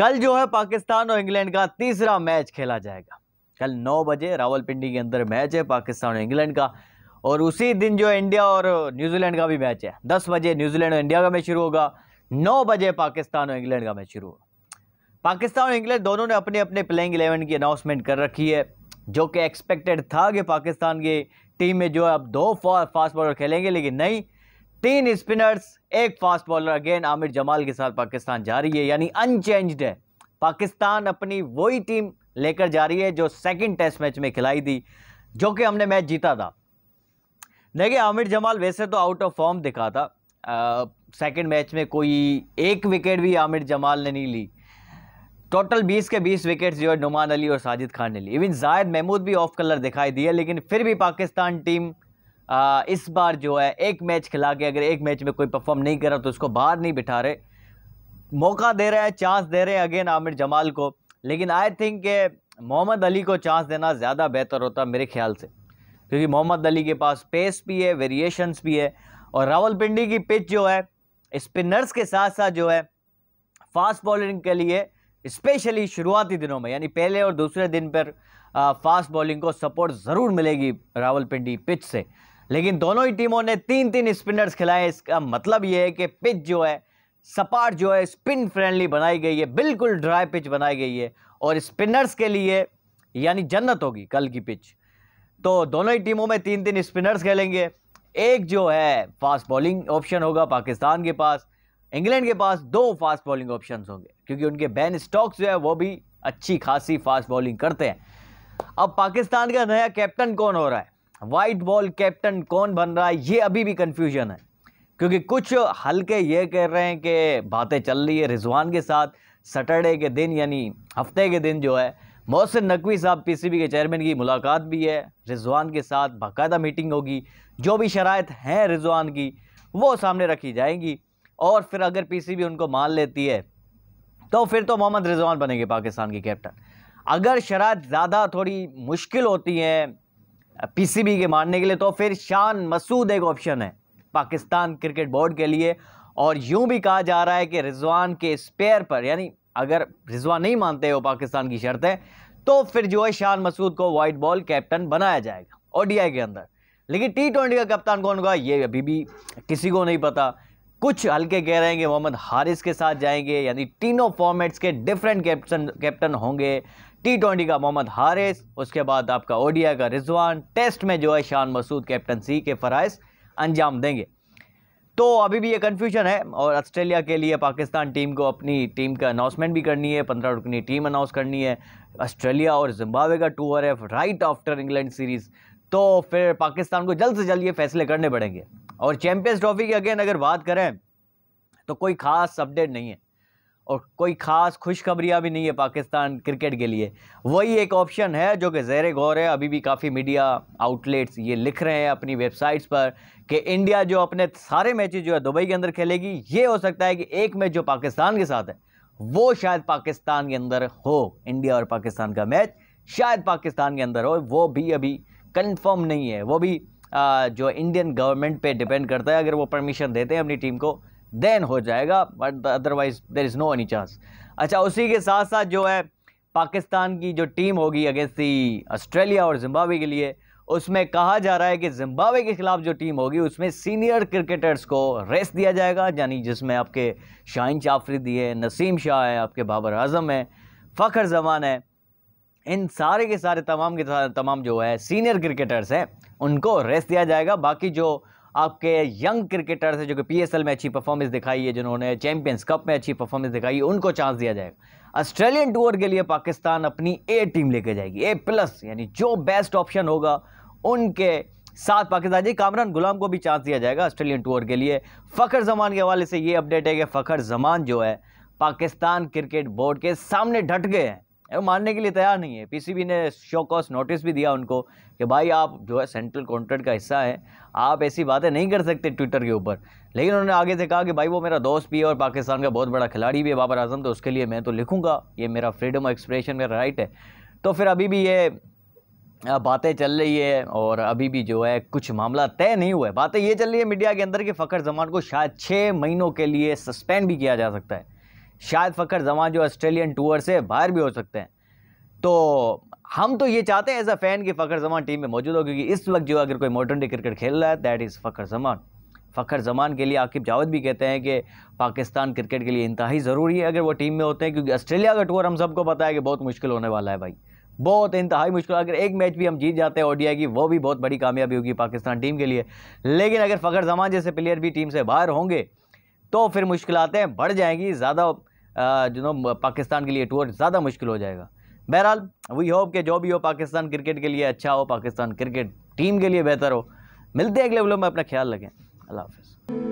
कल जो है पाकिस्तान और इंग्लैंड का तीसरा मैच खेला जाएगा कल नौ बजे रावलपिंडी के अंदर मैच है पाकिस्तान और इंग्लैंड का और उसी दिन जो इंडिया और न्यूजीलैंड का भी मैच है दस बजे न्यूजीलैंड और इंडिया का मैच शुरू होगा नौ बजे पाकिस्तान और इंग्लैंड का मैच शुरू होगा पाकिस्तान और इंग्लैंड दोनों ने अपने अपने प्लेइंग इलेवन की अनाउंसमेंट कर रखी है जो कि एक्सपेक्टेड था कि पाकिस्तान की टीम में जो है अब दो फास्ट बॉलर खेलेंगे लेकिन नहीं तीन स्पिनर्स एक fast bowler again Aamir Jamal के साथ पाकिस्तान जा रही है यानी अनचेंज्ड है पाकिस्तान अपनी वही टीम लेकर जा रही है जो सेकंड टेस्ट मैच में खिलाई थी जो कि हमने मैच जीता था देखिए आमिर जमाल वैसे तो आउट ऑफ फॉर्म दिखा था सेकंड मैच में कोई एक विकेट भी आमिर जमाल ने नहीं ली टोटल 20 के 20 विकेट्स जो है नुमान अली और साजिद खान ने ली इवन जायद महमूद भी ऑफ कलर दिखाई दिए लेकिन फिर भी पाकिस्तान टीम इस बार जो है एक मैच खिला के अगर एक मैच में कोई परफॉर्म नहीं कर रहा तो उसको बाहर नहीं बिठा रहे मौका दे रहे हैं चांस दे रहे हैं अगेन आमिर जमाल को लेकिन आई थिंक के मोहम्मद अली को चांस देना ज़्यादा बेहतर होता मेरे ख्याल से क्योंकि मोहम्मद अली के पास पेस भी है वेरिएशंस भी है और रावलपिंडी की पिच जो है स्पिनर्स के साथ साथ जो है फास्ट बॉलिंग के लिए स्पेशली शुरुआती दिनों में यानी पहले और दूसरे दिन पर फास्ट बॉलिंग को सपोर्ट ज़रूर मिलेगी रावलपिंडी पिच से लेकिन दोनों ही टीमों ने तीन तीन स्पिनर्स खिलाए इसका मतलब ये है कि पिच जो है सपाट जो है स्पिन फ्रेंडली बनाई गई है बिल्कुल ड्राई पिच बनाई गई है और स्पिनर्स के लिए यानी जन्नत होगी कल की पिच तो दोनों ही टीमों में तीन तीन स्पिनर्स खेलेंगे एक जो है फास्ट बॉलिंग ऑप्शन होगा पाकिस्तान के पास इंग्लैंड के पास दो फास्ट बॉलिंग ऑप्शन होंगे क्योंकि उनके बैन स्टॉक्स जो है वो भी अच्छी खासी फास्ट बॉलिंग करते हैं अब पाकिस्तान का नया कैप्टन कौन हो रहा है वाइट बॉल कैप्टन कौन बन रहा है ये अभी भी कन्फ्यूजन है क्योंकि कुछ हल्के ये कह रहे हैं कि बातें चल रही है रिजवान के साथ सटरडे के दिन यानी हफ्ते के दिन जो है मोहसिन नकवी साहब पीसीबी के चेयरमैन की मुलाकात भी है रिजवान के साथ बाकायदा मीटिंग होगी जो भी शरात हैं रिजवान की वो सामने रखी जाएंगी और फिर अगर पीसीबी उनको मान लेती है तो फिर तो मोहम्मद रिजवान बनेंगे पाकिस्तान के कैप्टन अगर शरात ज़्यादा थोड़ी मुश्किल होती हैं पीसीबी के मारने के लिए तो फिर शान मसूद एक ऑप्शन है पाकिस्तान क्रिकेट बोर्ड के लिए और यूं भी कहा जा रहा है कि रिजवान के स्पेयर पर यानी अगर रिजवान नहीं मानते हो पाकिस्तान की शर्तें तो फिर जो है शान मसूद को वाइट बॉल कैप्टन बनाया जाएगा ओडीआई के अंदर लेकिन टी ट्वेंटी का कप्तान कौन होगा ये अभी भी किसी को नहीं पता कुछ हल्के कह रहे हैं कि मोहम्मद हारिस के साथ जाएंगे यानी तीनों फॉर्मेट्स के डिफरेंट कैप्टन कैप्टन होंगे टी ट्वेंटी का मोहम्मद हारिस उसके बाद आपका ओडिया का रिजवान टेस्ट में जो है शान मसूद कैप्टनसी के फ़राइज अंजाम देंगे तो अभी भी ये कन्फ्यूजन है और ऑस्ट्रेलिया के लिए पाकिस्तान टीम को अपनी टीम का अनाउंसमेंट भी करनी है पंद्रह रुकनी टीम अनाउंस करनी है ऑस्ट्रेलिया और जिम्बावे का टूर है राइट आफ्टर इंग्लैंड सीरीज़ तो फिर पाकिस्तान को जल्द से जल्द ये फैसले करने पड़ेंगे और चैंपियंस ट्रॉफी की अगेन अगर बात करें तो कोई ख़ास अपडेट नहीं है और कोई ख़ास खुशखबरियाँ भी नहीं है पाकिस्तान क्रिकेट के लिए वही एक ऑप्शन है जो कि ज़ैर गौर है अभी भी काफ़ी मीडिया आउटलेट्स ये लिख रहे हैं अपनी वेबसाइट्स पर कि इंडिया जो अपने सारे मैचेस जो है दुबई के अंदर खेलेगी ये हो सकता है कि एक मैच जो पाकिस्तान के साथ है वो शायद पाकिस्तान के अंदर हो इंडिया और पाकिस्तान का मैच शायद पाकिस्तान के अंदर हो वो भी अभी कन्फर्म नहीं है वो भी जो इंडियन गवर्नमेंट पे डिपेंड करता है अगर वो परमिशन देते हैं अपनी टीम को देन हो जाएगा but otherwise there is no any chance अच्छा उसी के साथ साथ जो है पाकिस्तान की जो टीम होगी अगेंस्ट दी ऑस्ट्रेलिया और जिम्बावे के लिए उसमें कहा जा रहा है कि जिम्बावे के खिलाफ जो टीम होगी उसमें सीनियर क्रिकेटर्स को रेस दिया जाएगा यानी जिसमें आपके शाहिन चाफरी दिए नसीम शाह हैं आपके बाबर आजम है फ़खर जमान है इन सारे के सारे तमाम के तमाम जो है सीनियर क्रिकेटर्स हैं उनको रेस्ट दिया जाएगा बाकी जो आपके यंग क्रिकेटर्स हैं जो कि पीएसएल में अच्छी परफॉर्मेंस दिखाई है जिन्होंने चैंपियंस कप में अच्छी परफॉर्मेंस दिखाई है उनको चांस दिया जाएगा ऑस्ट्रेलियन टूर के लिए पाकिस्तान अपनी ए टीम लेके जाएगी ए प्लस यानी जो बेस्ट ऑप्शन होगा उनके साथ पाकिस्तान जी कामरान गुलाम को भी चांस दिया जाएगा ऑस्ट्रेलियन टूर के लिए फ़खर जमान के हवाले से ये अपडेट है कि फ़खर जमान जो है पाकिस्तान क्रिकेट बोर्ड के सामने ढट गए हैं वो मानने के लिए तैयार नहीं है पीसीबी ने शो कॉस नोटिस भी दिया उनको कि भाई आप जो है सेंट्रल कॉन्ट्रैक्ट का हिस्सा है आप ऐसी बातें नहीं कर सकते ट्विटर के ऊपर लेकिन उन्होंने आगे से कहा कि भाई वो मेरा दोस्त भी है और पाकिस्तान का बहुत बड़ा खिलाड़ी भी है बाबर आजम तो उसके लिए मैं तो लिखूँगा ये मेरा फ्रीडम ऑफ एक्सप्रेशन मेरा राइट है तो फिर अभी भी ये बातें चल रही है और अभी भी जो है कुछ मामला तय नहीं हुआ है बातें ये चल रही है मीडिया के अंदर कि फ़खर जमान को शायद छः महीनों के लिए सस्पेंड भी किया जा सकता है शायद फ़खर जमान जो ऑस्ट्रेलियन टूर से बाहर भी हो सकते हैं तो हम तो ये चाहते हैं एज अ फ़ैन कि फ़खर जमान टीम में मौजूद हो क्योंकि इस वक्त जो अगर कोई मॉडर्न डे क्रिकेट खेल रहा है दैट इज़ फ़खर जमान फ़खर जमान के लिए आकिब जावेद भी कहते हैं कि पाकिस्तान क्रिकेट के लिए इंतहाई ज़रूरी है अगर वो टीम में होते हैं क्योंकि ऑस्ट्रेलिया का टूर हम सबको पता है कि बहुत मुश्किल होने वाला है भाई बहुत इंतहाई मुश्किल अगर एक मैच भी हम जीत जाते हैं ओडिया की वो भी बहुत बड़ी कामयाबी होगी पाकिस्तान टीम के लिए लेकिन अगर फ़खर जमान जैसे प्लेयर भी टीम से बाहर होंगे तो फिर मुश्किलें बढ़ जाएंगी ज़्यादा जो नो पाकिस्तान के लिए टूर ज़्यादा मुश्किल हो जाएगा बहरहाल वी होप कि जो भी हो पाकिस्तान क्रिकेट के लिए अच्छा हो पाकिस्तान क्रिकेट टीम के लिए बेहतर हो मिलते हैं अगले वीडियो में अपना ख्याल रखें अल्लाह हाफिज़